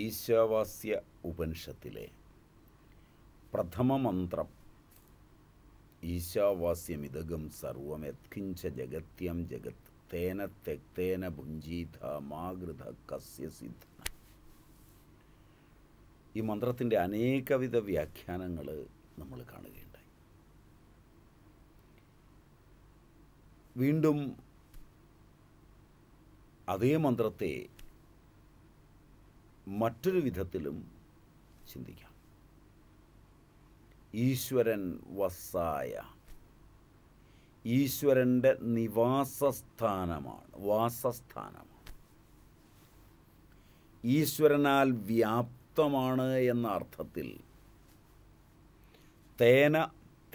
ഈശാവാസ്യ ഉപനിഷത്തിലെ പ്രഥമ മന്ത്രം ഈശാവാസ്യമിതകം സർവമെത്കിഞ്ച ജഗത്യം ജഗത് തേന തെക്തേന ഭുഞ്ചീത മാകൃത കസ്യ ഈ മന്ത്രത്തിൻ്റെ അനേകവിധ വ്യാഖ്യാനങ്ങൾ നമ്മൾ കാണുകയുണ്ടായി വീണ്ടും അതേ മന്ത്രത്തെ മറ്റൊരു വിധത്തിലും ചിന്തിക്കാം ഈശ്വരൻ വസായ ഈശ്വരൻ്റെ നിവാസസ്ഥാനമാണ് വാസസ്ഥാനമാണ് ഈശ്വരനാൽ വ്യാപ്തമാണ് എന്ന അർത്ഥത്തിൽ തേന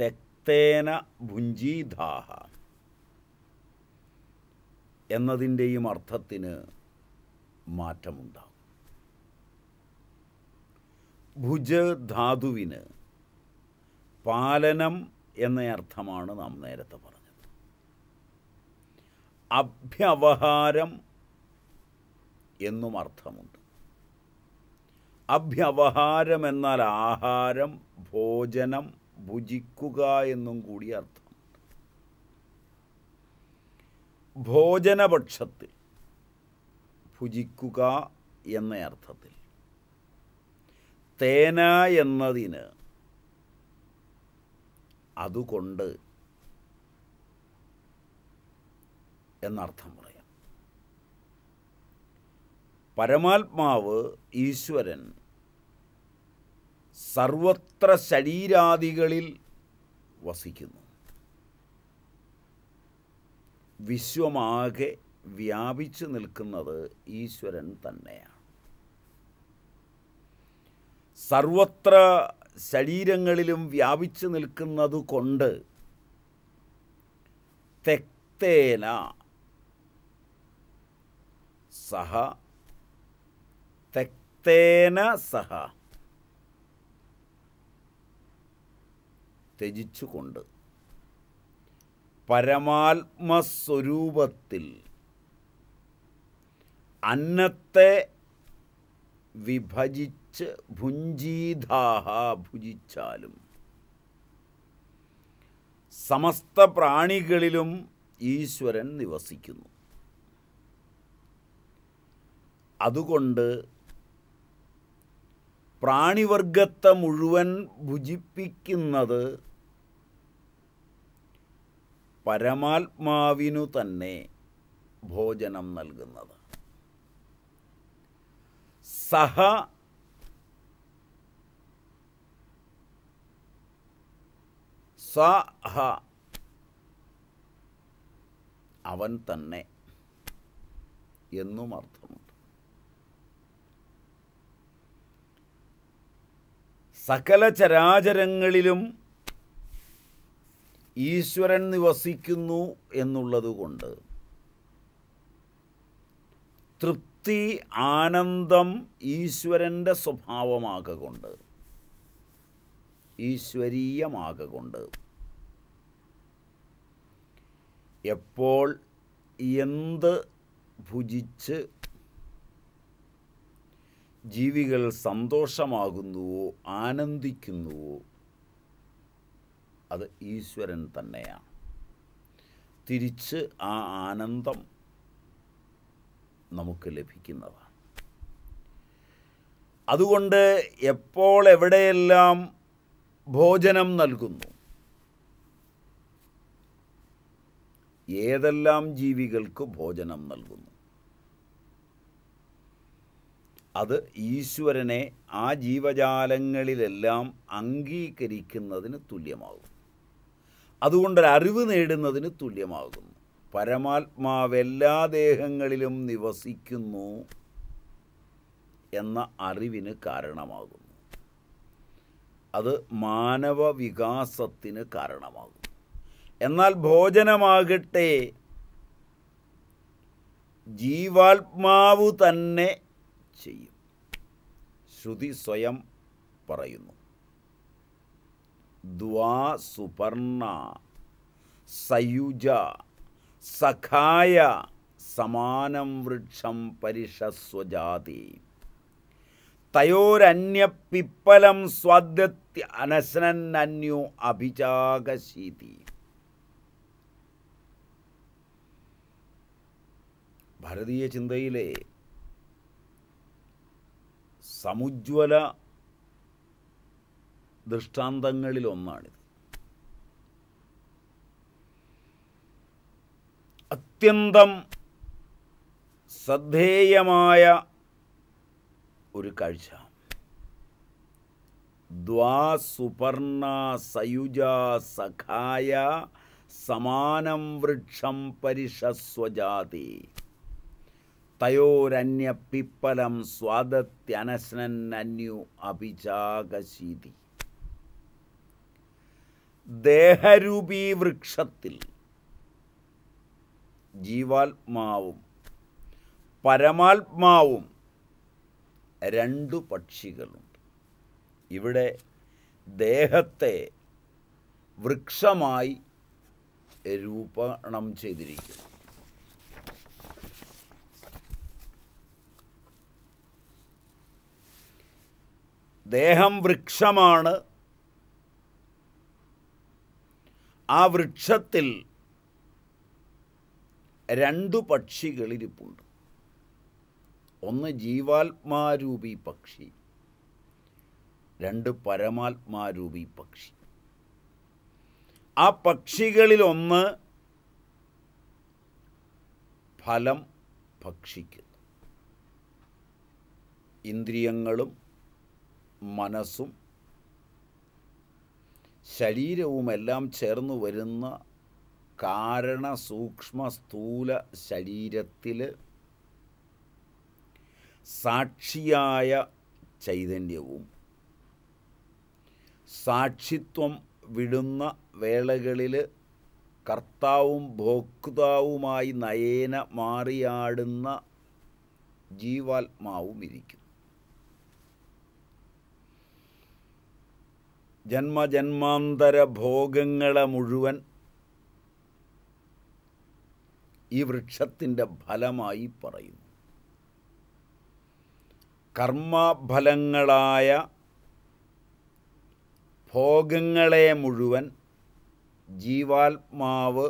തെക്തേന ഭുഞ്ചീധാഹ എന്നതിൻ്റെയും അർത്ഥത്തിന് മാറ്റമുണ്ടാകും ഭുജധാതുവിന് പാലനം എന്ന അർത്ഥമാണ് നാം നേരത്തെ പറഞ്ഞത് അഭ്യവഹാരം എന്നും അർത്ഥമുണ്ട് അഭ്യവഹാരം എന്നാൽ ആഹാരം ഭോജനം ഭുജിക്കുക എന്നും കൂടി അർത്ഥമുണ്ട് ഭോജനപക്ഷത്തിൽ ഭുജിക്കുക എന്ന അർത്ഥത്തിൽ തേന എന്നതിന് അതുകൊണ്ട് എന്നർത്ഥം പറയാം പരമാത്മാവ് ഈശ്വരൻ സർവത്ര ശരീരാദികളിൽ വസിക്കുന്നു വിശ്വമാകെ വ്യാപിച്ചു നിൽക്കുന്നത് ഈശ്വരൻ തന്നെയാണ് സർവത്ര ശരീരങ്ങളിലും വ്യാപിച്ചു നിൽക്കുന്നത് കൊണ്ട് തെക്തേന സഹ തെക്തേന സഹ ത്യജിച്ചുകൊണ്ട് പരമാത്മസ്വരൂപത്തിൽ അന്നത്തെ വിഭജിച്ചു ഭുജിച്ച് ഭുഞ്ചീതാഹ ഭുജിച്ചാലും സമസ്ത പ്രാണികളിലും ഈശ്വരൻ നിവസിക്കുന്നു അതുകൊണ്ട് പ്രാണിവർഗത്തെ മുഴുവൻ ഭുജിപ്പിക്കുന്നത് പരമാത്മാവിനു തന്നെ ഭോജനം നൽകുന്നത് സഹ സഹ അവൻ തന്നെ എന്നും അർത്ഥമുണ്ട് സകല ചരാചരങ്ങളിലും ഈശ്വരൻ നിവസിക്കുന്നു എന്നുള്ളതുകൊണ്ട് തൃപ്തി ആനന്ദം ഈശ്വരൻ്റെ സ്വഭാവമാകൊണ്ട് ഈശ്വരീയമാകൊണ്ട് എപ്പോൾ എന്ത് ഭുജിച്ച് ജീവികൾ സന്തോഷമാകുന്നുവോ ആനന്ദിക്കുന്നുവോ അത് ഈശ്വരൻ തന്നെയാണ് തിരിച്ച് ആ ആനന്ദം നമുക്ക് ലഭിക്കുന്നതാണ് അതുകൊണ്ട് എപ്പോൾ എവിടെയെല്ലാം ഭോജനം നൽകുന്നു ഏതെല്ലാം ജീവികൾക്ക് ഭോജനം നൽകുന്നു അത് ഈശ്വരനെ ആ ജീവജാലങ്ങളിലെല്ലാം അംഗീകരിക്കുന്നതിന് തുല്യമാകും അറിവ് നേടുന്നതിന് തുല്യമാകുന്നു എല്ലാ ദേഹങ്ങളിലും നിവസിക്കുന്നു എന്ന അറിവിന് കാരണമാകുന്നു അത് മാനവ വികാസത്തിന് കാരണമാകും എന്നാൽ ഭോജനമാകട്ടെ ജീവാത്മാവ് തന്നെ ചെയ്യും ശ്രുതി സ്വയം പറയുന്നു ദ്വാ സുപർണ സയുജ സഖായ സമാനം വൃക്ഷം പരിഷസ്വജാതി തയോരന്യപ്പിപ്പലം സ്വാദ്യത്യ അനശനന്യോ അഭിചാകശീതി ഭാരതീയ ചിന്തയിലെ സമുജ്വല ദൃഷ്ടാന്തങ്ങളിലൊന്നാണിത് അത്യന്തം ശ്രദ്ധേയമായ ഒരു കാഴ്ച ദ്വാസുപർണ സയുജ സഖായ സമാനം വൃക്ഷം പരിഷസ്വജാതി തയോരന്യപ്പിപ്പലം സ്വാദത്യനശ്നൻ അന്യു ദേഹരൂപീ വൃക്ഷത്തിൽ ജീവാത്മാവും പരമാത്മാവും രണ്ടു പക്ഷികളുണ്ട് ഇവിടെ ദേഹത്തെ വൃക്ഷമായി രൂപണം ചെയ്തിരിക്കുന്നു ദേഹം വൃക്ഷമാണ് ആ വൃക്ഷത്തിൽ രണ്ടു പക്ഷികളിരിപ്പുണ്ട് ഒന്ന് ജീവാത്മാരൂപി പക്ഷി രണ്ട് പരമാത്മാരൂപി പക്ഷി ആ പക്ഷികളിലൊന്ന് ഫലം ഭക്ഷിക്കുന്നു ഇന്ദ്രിയങ്ങളും മനസ്സും ശരീരവും എല്ലാം ചേർന്ന് വരുന്ന കാരണ സൂക്ഷ്മ സ്ഥൂല ശരീരത്തിൽ സാക്ഷിയായ ചൈതന്യവും സാക്ഷിത്വം വിടുന്ന വേളകളിൽ കർത്താവും ഭോക്താവുമായി നയേന മാറിയാടുന്ന ജീവാത്മാവും ഇരിക്കും ജന്മജന്മാന്തര ഭോഗങ്ങളെ മുഴുവൻ ഈ വൃക്ഷത്തിൻ്റെ ഫലമായി പറയുന്നു കർമ്മഫലങ്ങളായ ഭോഗങ്ങളെ മുഴുവൻ ജീവാത്മാവ്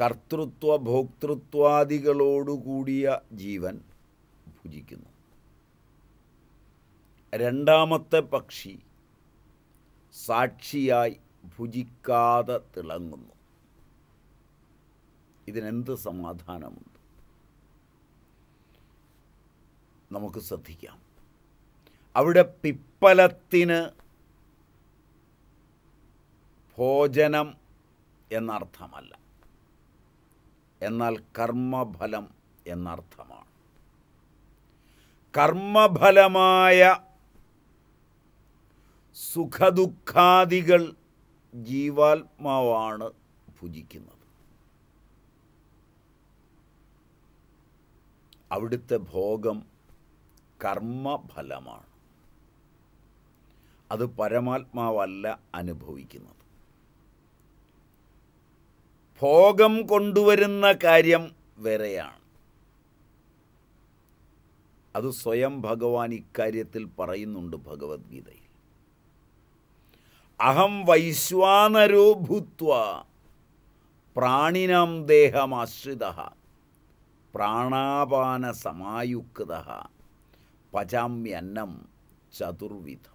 കർത്തൃത്വ ഭോക്തൃത്വാദികളോടുകൂടിയ ജീവൻ ഭുജിക്കുന്നു രണ്ടാമത്തെ പക്ഷി സാക്ഷിയായി ഭുജിക്കാതെ തിളങ്ങുന്നു ഇതിനെന്ത് സമാധാനമുണ്ട് നമുക്ക് ശ്രദ്ധിക്കാം അവിടെ പിപ്പലത്തിന് ഭോജനം എന്നർത്ഥമല്ല എന്നാൽ കർമ്മഫലം എന്നർത്ഥമാണ് കർമ്മഫലമായ സുഖദുഃഖാദികൾ ജീവാത്മാവാണ് ഭുജിക്കുന്നത് അവിടുത്തെ ഭോഗം കർമ്മഫലമാണ് അത് പരമാത്മാവല്ല അനുഭവിക്കുന്നത് ഭോഗം കൊണ്ടുവരുന്ന കാര്യം വേറെയാണ് അത് സ്വയം ഭഗവാൻ ഇക്കാര്യത്തിൽ പറയുന്നുണ്ട് ഭഗവത്ഗീത അഹം വൈശ്വാനരോ ഭൂത്വ പ്രാണിനാം ദേഹമാശ്രിത പ്രാണാപാന സമായുക്ത പചാമ്യന്നം ചതുർവിധം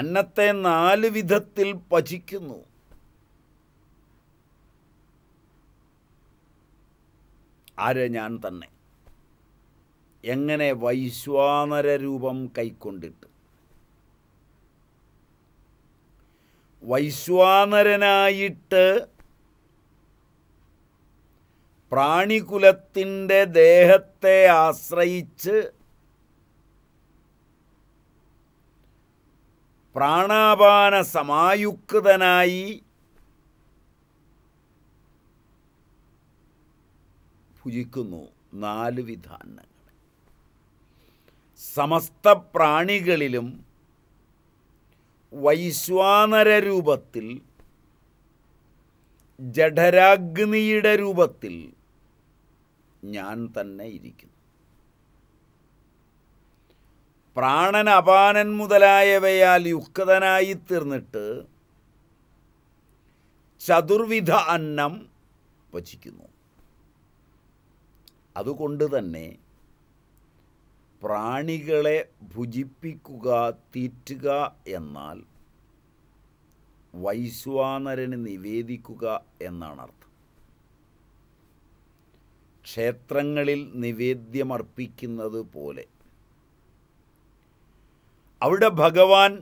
അന്നത്തെ നാല് വിധത്തിൽ പചിക്കുന്നു ആര് ഞാൻ തന്നെ എങ്ങനെ വൈശ്വാനര രൂപം കൈക്കൊണ്ടിട്ട് വൈശ്വാനരനായിട്ട് പ്രാണികുലത്തിൻ്റെ ദേഹത്തെ ആശ്രയിച്ച് പ്രാണാപാന സമായുക്തനായി ഭുജിക്കുന്നു നാല് വിധാനങ്ങൾ സമസ്ത പ്രാണികളിലും വൈശ്വാനര രൂപത്തിൽ ജഠരാഗ്നിയുടെ രൂപത്തിൽ ഞാൻ തന്നെ ഇരിക്കുന്നു പ്രാണൻ അപാനൻ മുതലായവയാൽ യുക്തനായി തീർന്നിട്ട് ചതുർവിധ അന്നം വച്ചിക്കുന്നു അതുകൊണ്ട് തന്നെ പ്രാണികളെ ഭുജിപ്പിക്കുക തീറ്റുക എന്നാൽ വൈശ്വാനരന് നിവേദിക്കുക എന്നാണ് അർത്ഥം ക്ഷേത്രങ്ങളിൽ നിവേദ്യമർപ്പിക്കുന്നത് പോലെ അവിടെ ഭഗവാൻ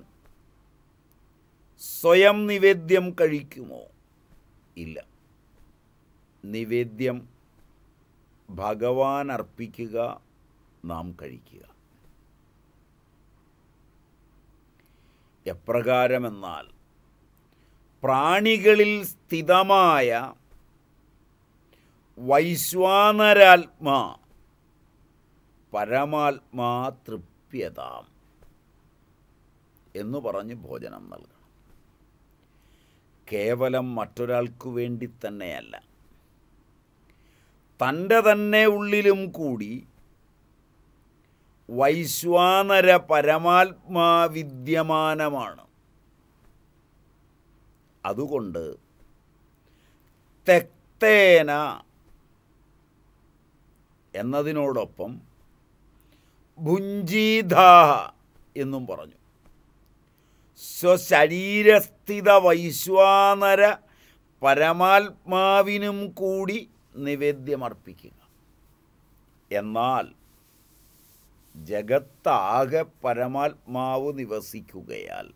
സ്വയം നിവേദ്യം കഴിക്കുമോ ഇല്ല നിവേദ്യം ഭഗവാൻ അർപ്പിക്കുക നാം കഴിക്കുക എപ്രകാരമെന്നാൽ പ്രാണികളിൽ സ്ഥിതമായ വൈശ്വാനരാത്മാ പരമാത്മാ തൃപ്യതാം എന്ന് പറഞ്ഞ് ഭോജനം നൽകണം കേവലം മറ്റൊരാൾക്കു വേണ്ടി തന്നെയല്ല തൻ്റെ തന്നെ ഉള്ളിലും കൂടി വൈശ്വാനര പരമാത്മാവിദ്യമാനമാണ് അതുകൊണ്ട് തെക്തേന എന്നതിനോടൊപ്പം ഭുഞ്ചീധാഹ എന്നും പറഞ്ഞു സ്വശരീരസ്ഥിത വൈശ്വാനര പരമാത്മാവിനും കൂടി നിവേദ്യമർപ്പിക്കുക എന്നാൽ ജഗത്താകെ പരമാത്മാവ് നിവസിക്കുകയാൽ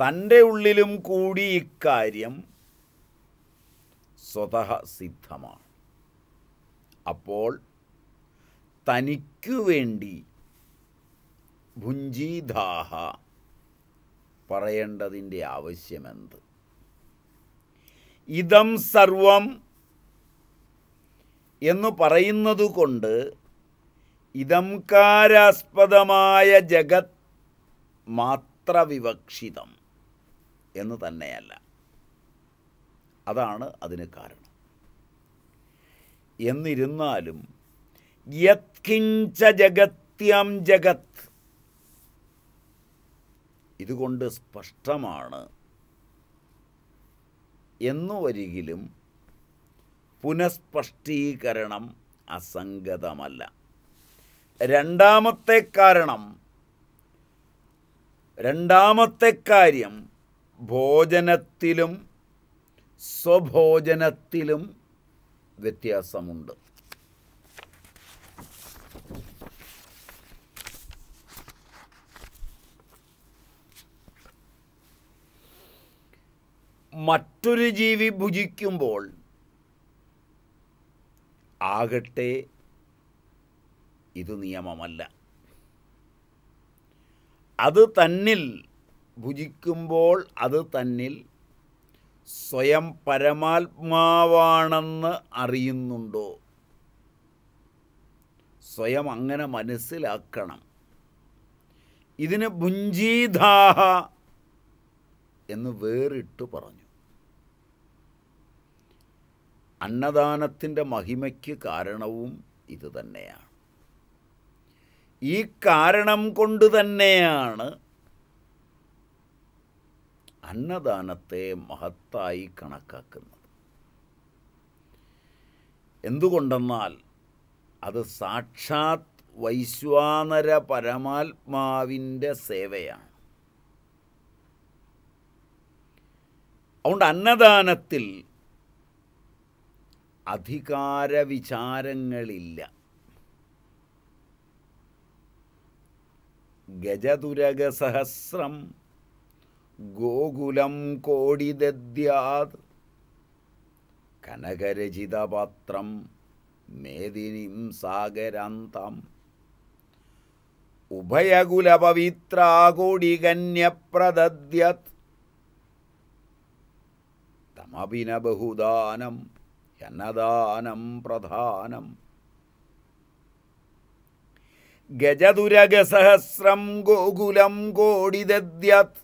തൻ്റെ ഉള്ളിലും കൂടി ഇക്കാര്യം സ്വതഃ സിദ്ധമാണ് അപ്പോൾ തനിക്കു വേണ്ടി ഭുഞ്ചീദാഹ പറയേണ്ടതിൻ്റെ ആവശ്യമെന്ത് ഇതം സർവം എന്നു പറയുന്നതുകൊണ്ട് ഇതംകാരാസ്പദമായ ജഗത് മാത്ര വിവക്ഷിതം എന്ന് തന്നെയല്ല അതാണ് അതിന് കാരണം എന്നിരുന്നാലും യത്കിഞ്ച ജഗത്യം ജഗത് ഇതുകൊണ്ട് സ്പഷ്ടമാണ് എന്നുവരികിലും പുനഃസ്പഷ്ടീകരണം അസംഗതമല്ല രണ്ടാമത്തെ കാരണം രണ്ടാമത്തെ കാര്യം ഭോജനത്തിലും സ്വഭോജനത്തിലും വ്യത്യാസമുണ്ട് മറ്റൊരു ജീവി ഭുജിക്കുമ്പോൾ ആകട്ടെ ഇത് നിയമമല്ല അത് തന്നിൽ ഭുജിക്കുമ്പോൾ അത് തന്നിൽ സ്വയം പരമാത്മാവാണെന്ന് അറിയുന്നുണ്ടോ സ്വയം അങ്ങനെ മനസ്സിലാക്കണം ഇതിന് ഭുഞ്ചീധാഹ എന്ന് വേറിട്ട് പറഞ്ഞു അന്നദാനത്തിൻ്റെ മഹിമയ്ക്ക് കാരണവും ഇതുതന്നെയാണ് ഈ കാരണം കൊണ്ട് തന്നെയാണ് അന്നദാനത്തെ മഹത്തായി കണക്കാക്കുന്നത് എന്തുകൊണ്ടെന്നാൽ അത് സാക്ഷാത് വൈശ്വാനര പരമാത്മാവിൻ്റെ സേവയാണ് അതുകൊണ്ട് അന്നദാനത്തിൽ അധികാര വിചാരങ്ങളില്ല ഗജതുരകസഹസ്രം ഗോകുലം കോടിദദ്യാത് കനകരചിതപാത്രം മേദിനിം സാഗരാന്താം ഉഭയകുലപവിത്രാകുടികന്യപ്രദദ്യത് തമപിന ബഹുദാനം യന്നദാനം പ്രധാനം ഗജതുരഗസഹസ്രം ഗോകുലം കോടിദ്യത്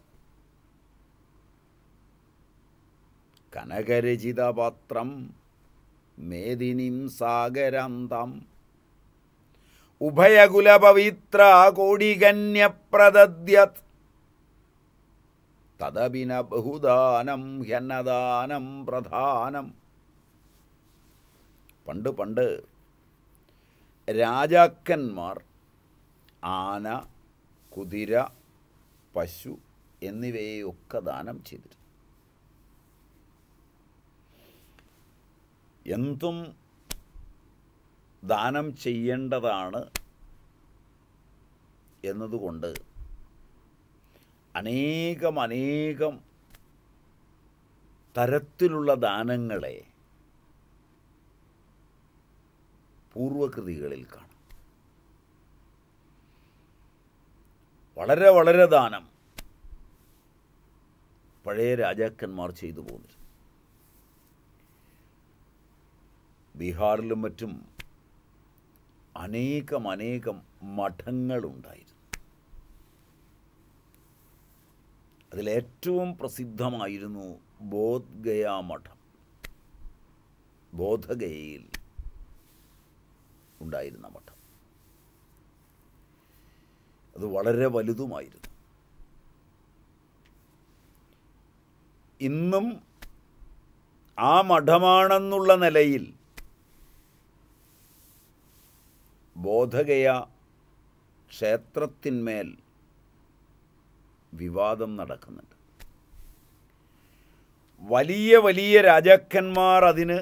കനകരചിതപത്രം മേദിനിം സാഗരാന്തം ഉഭയകുലപവിത്ര കോടികന്യപ്രദദ്യത് തദപിന ബഹുദാനം ഹ്യന്നദാനം പ്രധാനം പണ്ട് പണ്ട് രാജാക്കന്മാർ ആന കുതിര പശു എന്നിവയൊക്കെ ദാനം ചെയ്തിരുന്നു എന്തും ദാനം ചെയ്യേണ്ടതാണ് എന്നതുകൊണ്ട് അനേകം അനേകം തരത്തിലുള്ള ദാനങ്ങളെ പൂർവകൃതികളിൽ കാണും വളരെ വളരെ ദാനം പഴയ രാജാക്കന്മാർ ചെയ്തു പോന്നിരുന്നു ബീഹാറിലും മറ്റും അനേകം അനേകം മഠങ്ങളുണ്ടായിരുന്നു അതിലേറ്റവും പ്രസിദ്ധമായിരുന്നു ബോധ്ഗയ മഠം ബോധഗയയിൽ ഉണ്ടായിരുന്ന മഠം അത് വളരെ വലുതുമായിരുന്നു ഇന്നും ആ മഠമാണെന്നുള്ള നിലയിൽ ബോധഗയ ക്ഷേത്രത്തിന്മേൽ വിവാദം നടക്കുന്നുണ്ട് വലിയ വലിയ രാജാക്കന്മാർ അതിന്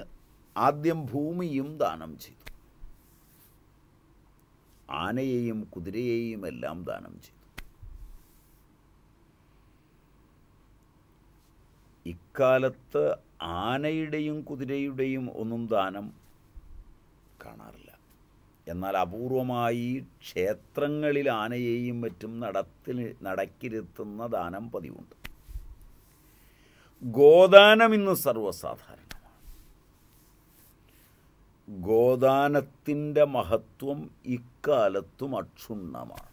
ആദ്യം ഭൂമിയും ദാനം ചെയ്തു ആനയെയും കുതിരയെയും എല്ലാം ദാനം ചെയ്തു ഇക്കാലത്ത് ആനയുടെയും കുതിരയുടെയും ഒന്നും ദാനം കാണാറില്ല എന്നാൽ അപൂർവമായി ക്ഷേത്രങ്ങളിൽ ആനയെയും മറ്റും നടത്തി നടക്കിരുത്തുന്ന ദാനം പതിവുണ്ട് ഗോദാനം ഇന്ന് സർവ്വസാധാരണം ഗോദാനത്തിൻ്റെ മഹത്വം ഇക്കാലത്തും അക്ഷുണ്ണമാണ്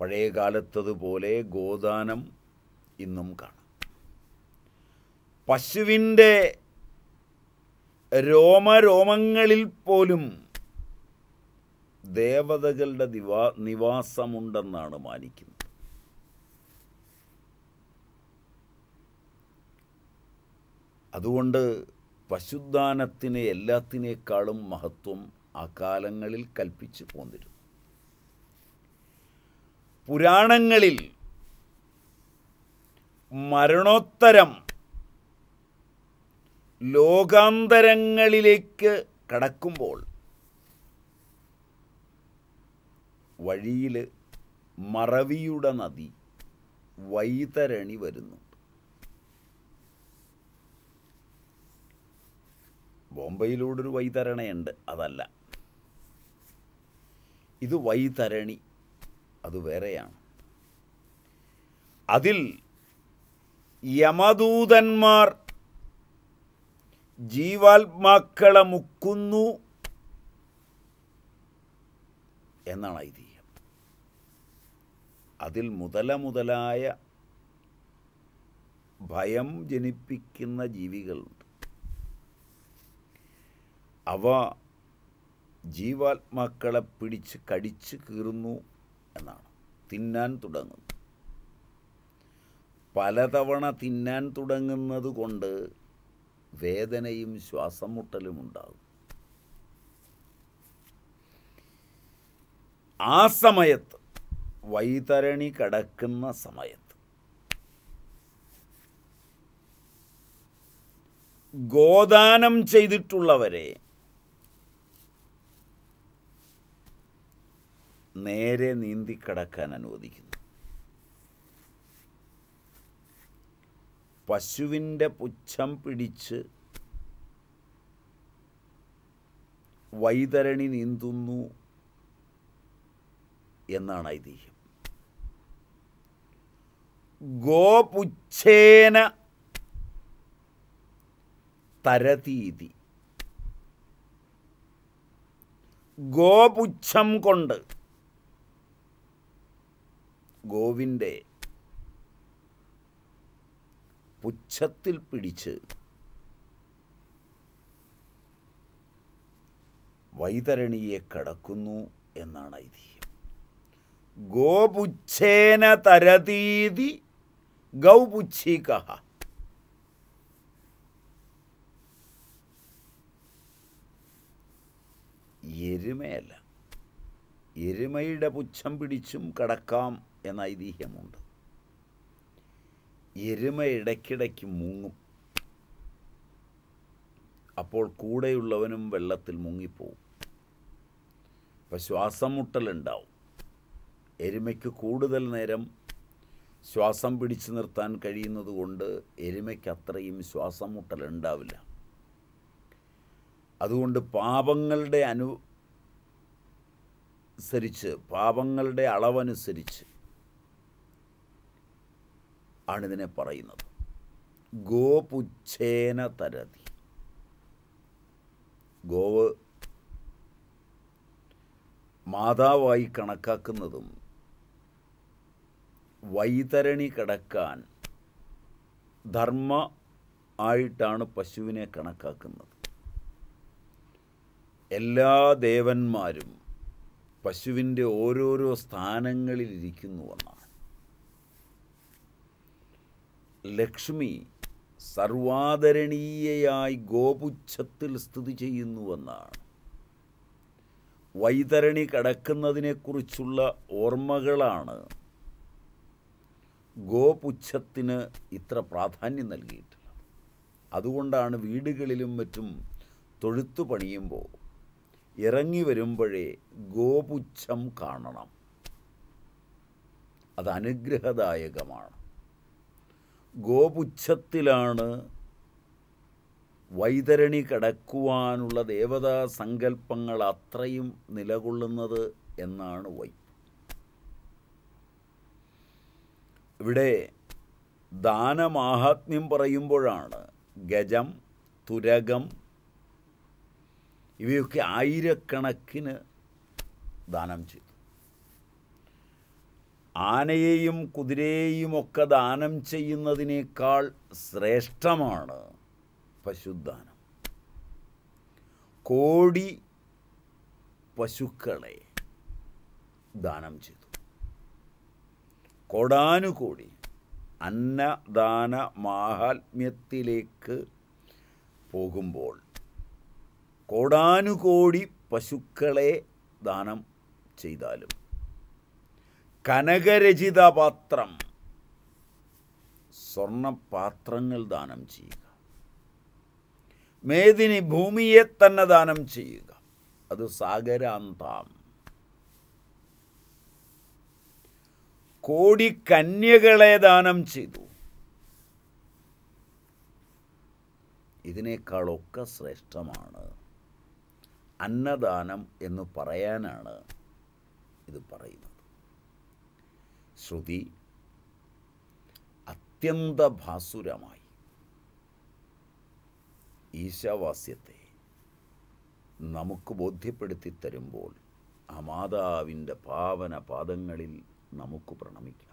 പഴയ കാലത്തതുപോലെ ഗോദാനം ഇന്നും കാണാം പശുവിൻ്റെ രോമരോമങ്ങളിൽ പോലും ദേവതകളുടെ ദിവാ നിവാസമുണ്ടെന്നാണ് മാനിക്കുന്നത് അതുകൊണ്ട് പശുദാനത്തിന് എല്ലാത്തിനേക്കാളും മഹത്വം അകാലങ്ങളിൽ കൽപ്പിച്ചു പോന്നിരുന്നു പുരാണങ്ങളിൽ മരണോത്തരം ലോകാന്തരങ്ങളിലേക്ക് കടക്കുമ്പോൾ വഴിയിൽ മറവിയുടെ നദി വൈതരണി വരുന്നു ഒരു വൈതരണയുണ്ട് അതല്ല ഇത് വൈതരണി അത് വേറെയാണ് അതിൽ യമദൂതന്മാർ ജീവാത്മാക്കളെ മുക്കുന്നു എന്നാണ് ഐതിഹ്യം അതിൽ മുതല മുതലായ ഭയം ജനിപ്പിക്കുന്ന ജീവികളുണ്ട് അവ ജീവാത്മാക്കളെ പിടിച്ച് കടിച്ച് കീറുന്നു എന്നാണ് തിന്നാൻ തുടങ്ങുന്നു പലതവണ തിന്നാൻ തുടങ്ങുന്നത് കൊണ്ട് വേദനയും ശ്വാസം മുട്ടലും ഉണ്ടാകും ആ സമയത്ത് വൈതരണി കടക്കുന്ന സമയത്ത് ഗോദാനം ചെയ്തിട്ടുള്ളവരെ നേരെ നീന്തിക്കടക്കാൻ അനുവദിക്കുന്നു പശുവിൻ്റെ പുച്ഛം പിടിച്ച് വൈതരണി നീന്തുന്നു എന്നാണ് ഐതിഹ്യം ഗോപുച്ഛേന തരതീതി ഗോപുച്ഛം കൊണ്ട് ഗോവിൻ്റെ പുച്ഛത്തിൽ പിടിച്ച് വൈതരണിയെ കടക്കുന്നു എന്നാണ് ഐതിഹ്യം ഗോപുച്ഛേന തരതീതി ഗൗപുച്ഛിക എരുമയല്ല എരുമയുടെ പുച്ഛം പിടിച്ചും കടക്കാം എന്ന ഐതിഹ്യമുണ്ട് എരുമ ഇടയ്ക്കിടയ്ക്ക് മുങ്ങും അപ്പോൾ കൂടെയുള്ളവനും വെള്ളത്തിൽ മുങ്ങിപ്പോവും അപ്പം ശ്വാസം മുട്ടലുണ്ടാവും എരുമയ്ക്ക് കൂടുതൽ നേരം ശ്വാസം പിടിച്ചു നിർത്താൻ കഴിയുന്നത് കൊണ്ട് എരുമയ്ക്ക് അത്രയും ശ്വാസം മുട്ടലുണ്ടാവില്ല അതുകൊണ്ട് പാപങ്ങളുടെ അനുസരിച്ച് പാപങ്ങളുടെ അളവനുസരിച്ച് ആണിതിനെ പറയുന്നത് ഗോപുച്ഛേന തരതി ഗോവ് മാതാവായി കണക്കാക്കുന്നതും വൈതരണി കടക്കാൻ ധർമ്മ ആയിട്ടാണ് പശുവിനെ കണക്കാക്കുന്നത് എല്ലാ ദേവന്മാരും പശുവിൻ്റെ ഓരോരോ സ്ഥാനങ്ങളിലിരിക്കുന്നുവെന്നാണ് ലക്ഷ്മി സർവാദരണീയയായി ഗോപുച്ഛത്തിൽ സ്ഥിതി ചെയ്യുന്നുവെന്നാണ് വൈതരണി കടക്കുന്നതിനെക്കുറിച്ചുള്ള ഓർമ്മകളാണ് ഗോപുച്ഛത്തിന് ഇത്ര പ്രാധാന്യം നൽകിയിട്ടുള്ളത് അതുകൊണ്ടാണ് വീടുകളിലും മറ്റും തൊഴുത്തു പണിയുമ്പോൾ ഇറങ്ങി വരുമ്പോഴേ ഗോപുച്ഛം കാണണം അത് അനുഗ്രഹദായകമാണ് ഗോപുച്ഛത്തിലാണ് വൈതരണി കടക്കുവാനുള്ള ദേവതാ സങ്കല്പങ്ങൾ അത്രയും നിലകൊള്ളുന്നത് എന്നാണ് വൈ ഇവിടെ ദാനമാഹാത്മ്യം പറയുമ്പോഴാണ് ഗജം തുരകം ഇവയൊക്കെ ആയിരക്കണക്കിന് ദാനം ചെയ്തു ആനയെയും കുതിരയെയും ഒക്കെ ദാനം ചെയ്യുന്നതിനേക്കാൾ ശ്രേഷ്ഠമാണ് പശുദാനം കോടി പശുക്കളെ ദാനം ചെയ്തു കോടാനുകോടി അന്നദാന മാഹാത്മ്യത്തിലേക്ക് പോകുമ്പോൾ കോടാനുകോടി പശുക്കളെ ദാനം ചെയ്താലും പാത്രം സ്വർണപാത്രങ്ങൾ ദാനം ചെയ്യുക മേദിനി ഭൂമിയെ തന്നെ ദാനം ചെയ്യുക അത് സാഗരാന്താം കോടി കന്യകളെ ദാനം ചെയ്തു ഇതിനേക്കാളൊക്കെ ശ്രേഷ്ഠമാണ് അന്നദാനം എന്ന് പറയാനാണ് ഇത് പറയുന്നത് ശ്രുതി അത്യന്തഭാസുരമായി ഈശാവാസ്യത്തെ നമുക്ക് ബോധ്യപ്പെടുത്തി തരുമ്പോൾ ആ മാതാവിൻ്റെ പാവന പാദങ്ങളിൽ നമുക്ക് പ്രണമിക്കാം